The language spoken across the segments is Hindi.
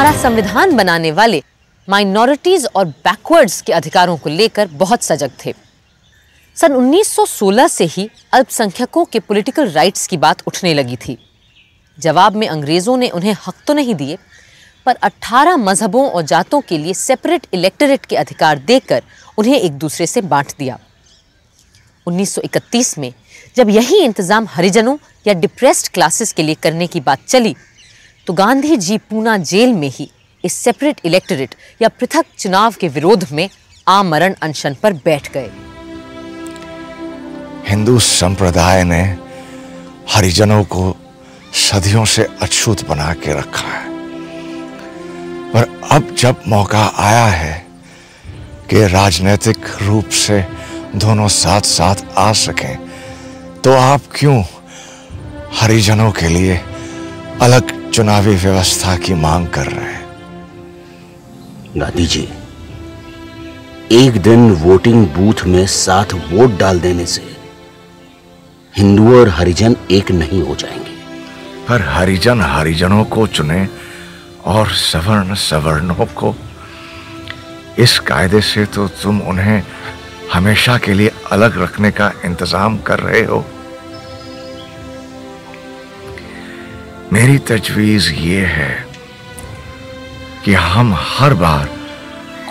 हमारा संविधान बनाने वाले माइनॉरिटीज और बैकवर्ड्स के अधिकारों को लेकर बहुत सजग थे सन 1916 से ही अल्पसंख्यकों के पॉलिटिकल राइट्स की बात उठने लगी थी जवाब में अंग्रेज़ों ने उन्हें हक तो नहीं दिए पर 18 मजहबों और जातों के लिए सेपरेट इलेक्टोरेट के अधिकार देकर उन्हें एक दूसरे से बांट दिया 1931 में जब यही इंतज़ाम हरिजनों या डिप्रेस्ड क्लासेस के लिए करने की बात चली तो गांधी जी पूना जेल में ही इस सेपरेट इलेक्टोरेट या पृथक चुनाव के विरोध में आमरण अनशन पर बैठ गए हिंदू संप्रदाय ने हरिजनों को सदियों से अछूत बना के रखा है पर अब जब मौका आया है कि राजनीतिक रूप से दोनों साथ साथ आ सके तो आप क्यों हरिजनों के लिए अलग चुनावी व्यवस्था की मांग कर रहे हैं गांधी जी एक दिन वोटिंग बूथ में साथ वोट डाल देने से हिंदू और हरिजन एक नहीं हो जाएंगे पर हरिजन हरिजनों को चुने और सवर्ण सवर्णों को इस कायदे से तो तुम उन्हें हमेशा के लिए अलग रखने का इंतजाम कर रहे हो मेरी तजवीज़ ये है कि हम हर बार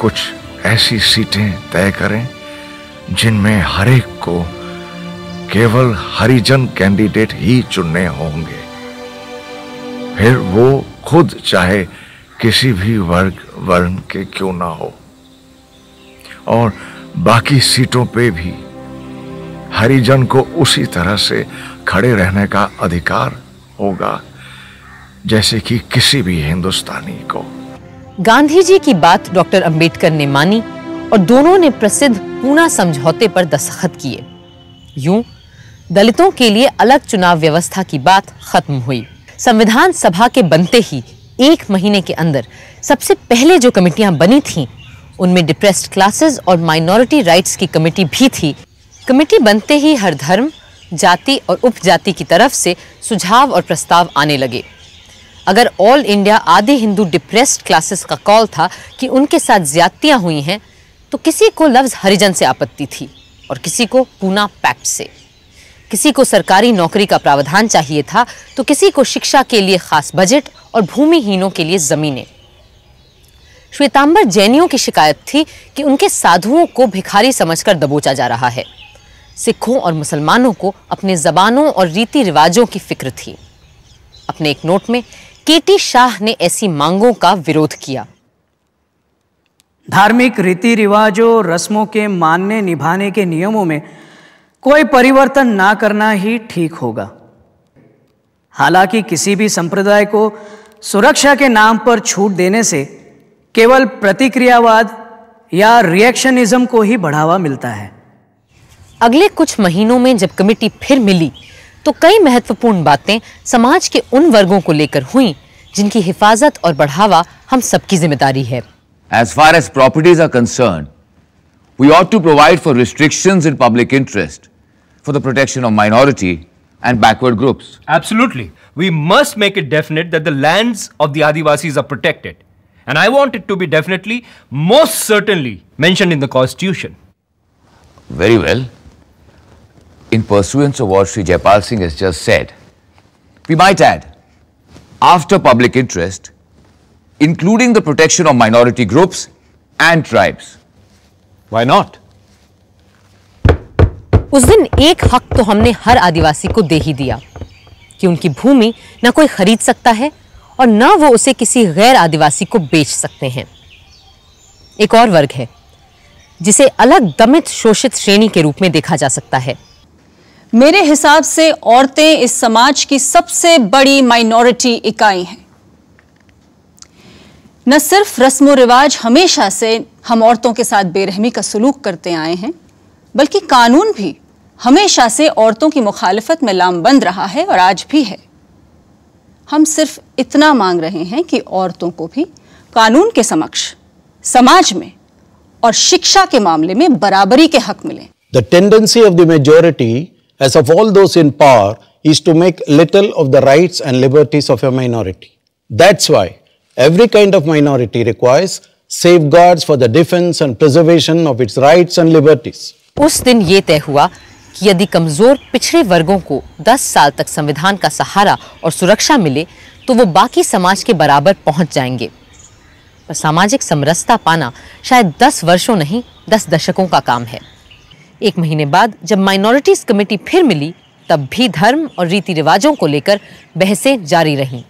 कुछ ऐसी सीटें तय करें जिनमें हर एक को केवल हरिजन कैंडिडेट ही चुनने होंगे फिर वो खुद चाहे किसी भी वर्ग वर्ण के क्यों ना हो और बाकी सीटों पे भी हरिजन को उसी तरह से खड़े रहने का अधिकार होगा जैसे कि किसी भी हिंदुस्तानी को गांधी जी की बात डॉक्टर अंबेडकर ने मानी और दोनों ने प्रसिद्ध पूना समझौते पर दस्तखत किए यूं दलितों के लिए अलग चुनाव व्यवस्था की बात खत्म हुई संविधान सभा के बनते ही एक महीने के अंदर सबसे पहले जो कमेटियां बनी थीं उनमें डिप्रेस्ड क्लासेस और माइनॉरिटी राइट्स की कमेटी भी थी कमेटी बनते ही हर धर्म जाति और उपजाति की तरफ से सुझाव और प्रस्ताव आने लगे अगर ऑल इंडिया आधे हिंदू डिप्रेस्ड क्लासेस का कॉल था कि उनके साथ ज्यादतियाँ हुई हैं तो किसी को लफ्ज़ हरिजन से आपत्ति थी और किसी को पूना पैक्ट से किसी को सरकारी नौकरी का प्रावधान चाहिए था तो किसी को शिक्षा के लिए खास बजट और भूमिहीनों के लिए ज़मीनें श्वेतांबर जैनियों की शिकायत थी कि उनके साधुओं को भिखारी समझकर दबोचा जा रहा है सिखों और मुसलमानों को अपने जबानों और रीति रिवाजों की फिक्र थी अपने एक नोट में केटी शाह ने ऐसी मांगों का विरोध किया धार्मिक रीति रिवाजों रस्मों के मानने निभाने के नियमों में कोई परिवर्तन ना करना ही ठीक होगा हालांकि किसी भी संप्रदाय को सुरक्षा के नाम पर छूट देने से केवल प्रतिक्रियावाद या रिएक्शनिज्म को ही बढ़ावा मिलता है अगले कुछ महीनों में जब कमेटी फिर मिली तो कई महत्वपूर्ण बातें समाज के उन वर्गों को लेकर हुई जिनकी हिफाजत और बढ़ावा हम सबकी जिम्मेदारी है As far as properties are concerned, we ought to provide for restrictions in public interest for the protection of minority and backward groups. Absolutely. We must make it definite that the lands of the Adivasis are protected. And I want it to be definitely, most certainly mentioned in the constitution. Very well. in pursuance of what Sri Jaipal Singh has just said. We might add, after public interest, including the protection of minority groups and tribes. Why not? उस दिन एक हक तो हमने हर आदिवासी को दे ही दिया कि उनकी भूमि न कोई खरीद सकता है और न वो उसे किसी गैर आदिवासी को बेच सकते हैं एक और वर्ग है जिसे अलग दमित शोषित श्रेणी के रूप में देखा जा सकता है मेरे हिसाब से औरतें इस समाज की सबसे बड़ी माइनॉरिटी इकाई हैं न सिर्फ रस्म व रिवाज हमेशा से हम औरतों के साथ बेरहमी का सलूक करते आए हैं बल्कि कानून भी हमेशा से औरतों की मुखालफत में लामबंद रहा है और आज भी है हम सिर्फ इतना मांग रहे हैं कि औरतों को भी कानून के समक्ष समाज में और शिक्षा के मामले में बराबरी के हक मिले the tendency of the majority as of all those in power is to make little of the rights and liberties of a minority. That's why every kind of minority requires safeguards for the defense and preservation of its rights and liberties. us din ye tay hua ki yadi kamzor पिछड़े vargon ko 10 saal tak samvidhan ka sahara aur suraksha mile to wo baki samaj ke barabar pahunch jayenge पर सामाजिक समरसता पाना शायद दस वर्षों नहीं दस दशकों का काम है एक महीने बाद जब माइनॉरिटीज़ कमेटी फिर मिली तब भी धर्म और रीति रिवाजों को लेकर बहसें जारी रहीं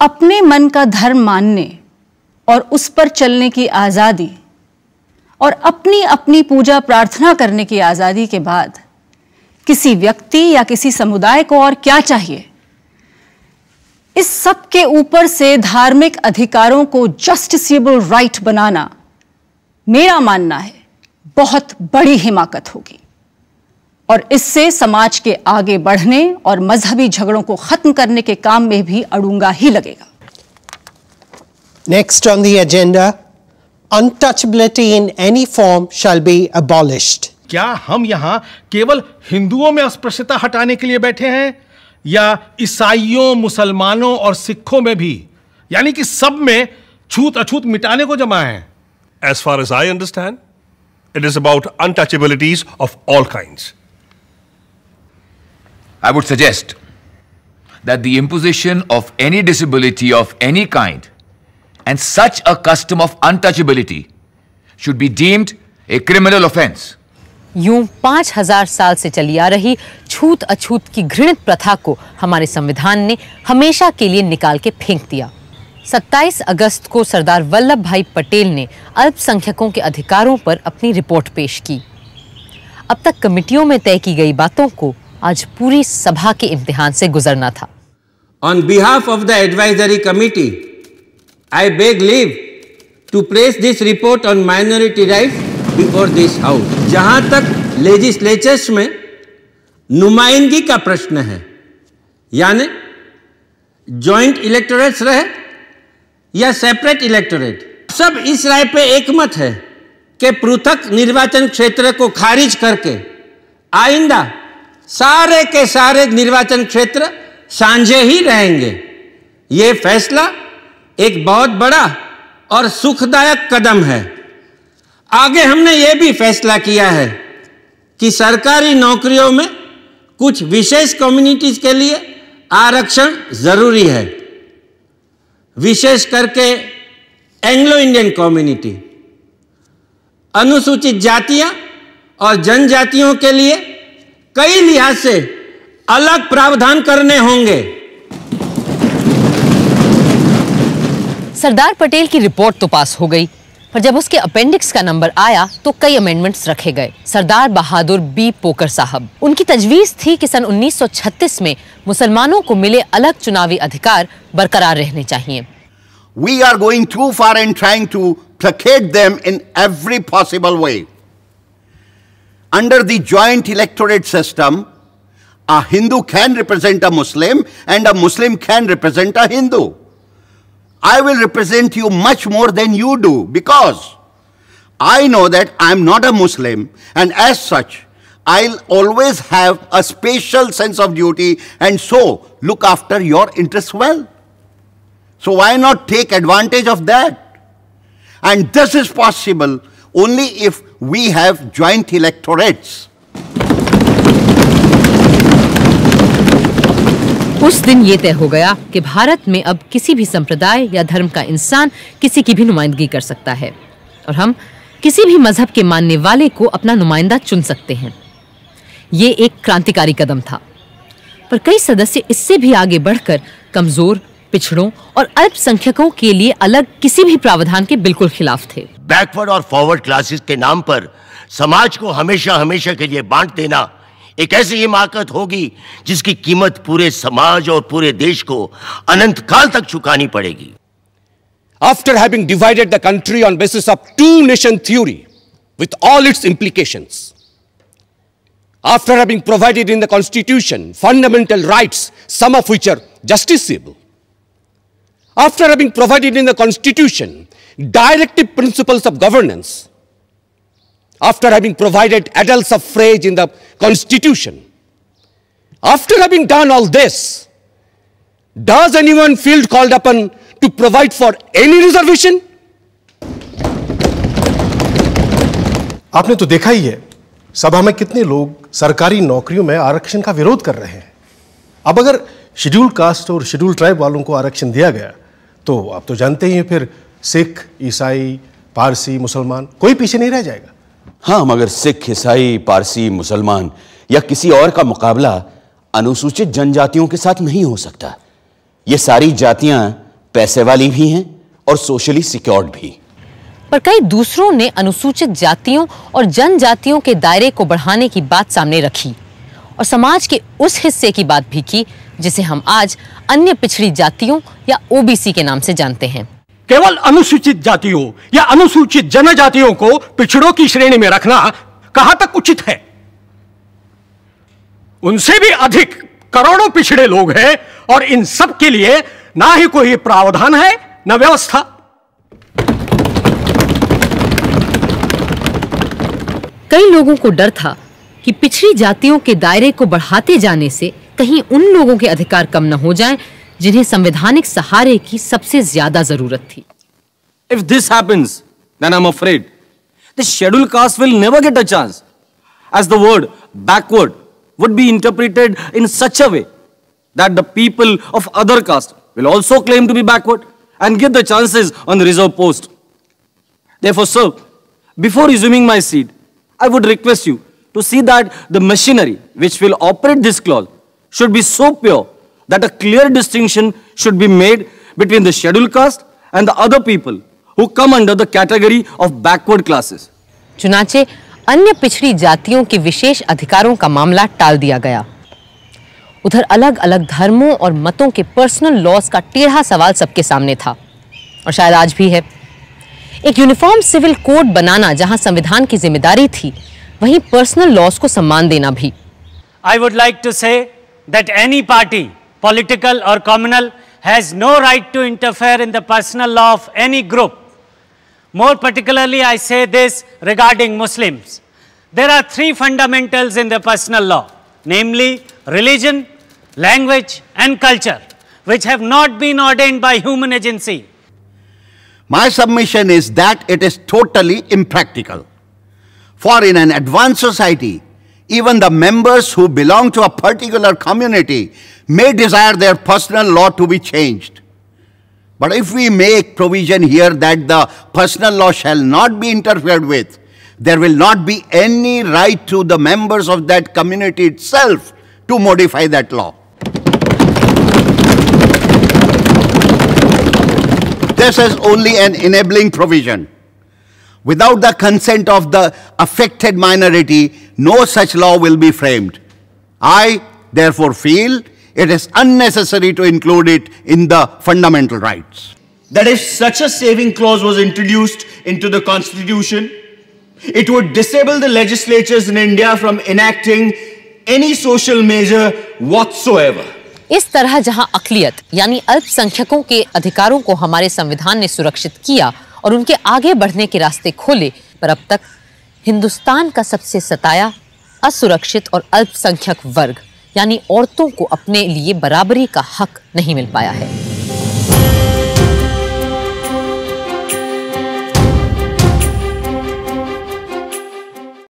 अपने मन का धर्म मानने और उस पर चलने की आज़ादी और अपनी अपनी पूजा प्रार्थना करने की आज़ादी के बाद किसी व्यक्ति या किसी समुदाय को और क्या चाहिए इस सब के ऊपर से धार्मिक अधिकारों को जस्टिसबल राइट बनाना मेरा मानना है बहुत बड़ी हिमाकत होगी और इससे समाज के आगे बढ़ने और मजहबी झगड़ों को खत्म करने के काम में भी अड़ूंगा ही लगेगा next on the agenda untouchability in any form shall be abolished क्या हम यहां केवल हिंदुओं में अस्पृश्यता हटाने के लिए बैठे हैं या ईसाइयों मुसलमानों और सिखों में भी यानी कि सब में छूत अछूत मिटाने को जमा है as far as I understand It is about untouchabilities of all kinds. I would suggest that the imposition of any disability of any kind and such a custom of untouchability should be deemed a criminal offense. यूं 5000 साल से चली आ रही छूत अछूत की घृणित प्रथा को हमारे संविधान ने हमेशा के लिए निकाल के फेंक दिया 27 अगस्त को सरदार वल्लभ भाई पटेल ने अल्पसंख्यकों के अधिकारों पर अपनी रिपोर्ट पेश की अब तक कमिटियों में तय की गई बातों को आज पूरी सभा के इम्तिहान से गुजरना था on behalf of the advisory committee I beg leave to press this report on minority right before this house जहां तक लेजिस्लेचर्स में नुमाइंदगी का प्रश्न है यानी ज्वाइंट इलेक्टोरेट्स रहे या सेपरेट इलेक्टोरेट सब इस राय पे एकमत है कि पृथक निर्वाचन क्षेत्र को खारिज करके आइंदा सारे के सारे निर्वाचन क्षेत्र सांझे ही रहेंगे ये फैसला एक बहुत बड़ा और सुखदायक कदम है आगे हमने ये भी फैसला किया है कि सरकारी नौकरियों में कुछ विशेष कम्युनिटीज़ के लिए आरक्षण ज़रूरी है विशेष करके एंग्लो इंडियन कम्युनिटी अनुसूचित जातियां और जनजातियों के लिए कई लिहाज से अलग प्रावधान करने होंगे सरदार पटेल की रिपोर्ट तो पास हो गई पर जब उसके अपेंडिक्स का नंबर आया तो कई अमेंडमेंट्स रखे गए सरदार बहादुर बी पोकर साहब उनकी तजवीज थी कि सन 1936 में मुसलमानों को मिले अलग चुनावी अधिकार बरकरार रहने चाहिए we are going to far and trying to protect them in every possible way under the joint electorate system a Hindu can represent a Muslim and a Muslim can represent a Hindu I will represent you much more than you do because I know that I'm not a Muslim and as such, I'll always have a special sense of duty and so look after your interests well. So why not take advantage of that? And this is possible only if we have joint electorates. उस दिन ये तय हो गया कि भारत में अब किसी भी संप्रदाय या धर्म का इंसान किसी की भी नुमाइंदगी कर सकता है और हम किसी भी मजहब के मानने वाले को अपना नुमाइंदा चुन सकते हैं ये एक क्रांतिकारी कदम था पर कई सदस्य इससे भी आगे बढ़कर कमजोर पिछड़ों और अल्पसंख्यकों के लिए अलग किसी भी प्रावधान के बिल्कुल खिलाफ थे बैकवर्ड और फॉरवर्ड क्लासेस के नाम पर समाज को हमेशा हमेशा के लिए बांट देना एक ऐसी हिमाकत होगी जिसकी कीमत पूरे समाज और पूरे देश को अनंत काल तक चुकानी पड़ेगी after having divided the country on basis of two nation theory with all its implication after having provided in the constitution fundamental right some of future justice after having provided in the constitution directive principles of governance after having provided adult suffrage in the constitution, after having done all this, does anyone feel called upon to provide for any reservation? आपने तो देखा ही है सभा में कितने लोग सरकारी नौकरियों में आरक्षण का विरोध कर रहे हैं अब अगर शेड्यूल कास्ट और शेड्यूल ट्राइब वालों को आरक्षण दिया गया तो आप तो जानते ही हैं फिर सिख ईसाई पारसी मुसलमान कोई पीछे नहीं रह जाएगा हाँ मगर सिख ईसाई पारसी मुसलमान या किसी और का मुकाबला अनुसूचित जनजातियों के साथ नहीं हो सकता ये सारी जातियां पैसे वाली भी हैं और सोशली सिक्योर्ड भी पर कई दूसरों ने अनुसूचित जातियों और जनजातियों के दायरे को बढ़ाने की बात सामने रखी और समाज के उस हिस्से की बात भी की जिसे हम आज अन्य पिछड़ी जातियों या ओबीसी के नाम से जानते हैं केवल अनुसूचित जातियों या अनुसूचित जनजातियों को पिछड़ों की श्रेणी में रखना कहां तक उचित है उनसे भी अधिक करोड़ों पिछड़े लोग हैं और इन सब के लिए ना ही कोई प्रावधान है न व्यवस्था कई लोगों को डर था कि पिछड़ी जातियों के दायरे को बढ़ाते जाने से कहीं उन लोगों के अधिकार कम न हो जाएं जिन्हें संवैधानिक सहारे की सबसे ज्यादा जरूरत थी if this happens schedule caste will never get a chance as the word backward would be interpreted in such a way that the people of other caste will also claim to be backward and give the chances on the reserve post therefore sir before resuming my seat I would request you to see that the machinery which will operate this clause should be so pure that a clear distinction should be made between the scheduled caste and the other people who come under the category of backward classes. chunache अन्य पिछड़ी जातियों के विशेष अधिकारों का मामला टाल दिया गया उधर अलग अलग धर्मों और मतों के पर्सनल लॉस का टेढ़ा सवाल सबके सामने था और शायद आज भी है एक यूनिफॉर्म सिविल कोड बनाना जहां संविधान की जिम्मेदारी थी वहीं पर्सनल लॉस को सम्मान देना भी I would like to say that any party political or communal, has no right to interfere in the personal law of any group. More particularly, I say this regarding Muslims. There are three fundamentals in the personal law, namely religion, language and culture, which have not been ordained by human agency. My submission is that it is totally impractical. For in an advanced society, even the members who belong to a particular community may desire their personal law to be changed. But if we make provision here that the personal law shall not be interfered with, there will not be any right to the members of that community itself to modify that law. This is only an enabling provision. Without the consent of the affected minority, no such law will be framed. I therefore feel it is unnecessary to include it in the fundamental rights. That if such a saving clause was introduced into the constitution, it would disable the legislatures in India from enacting any social measure whatsoever. इस तरह जहां अकलियत यानी अल्पसंख्यकों के अधिकारों को हमारे संविधान ने सुरक्षित किया और उनके आगे बढ़ने के रास्ते खोले पर अब तक हिंदुस्तान का सबसे सताया असुरक्षित और अल्पसंख्यक वर्ग यानी औरतों को अपने लिए बराबरी का हक नहीं मिल पाया है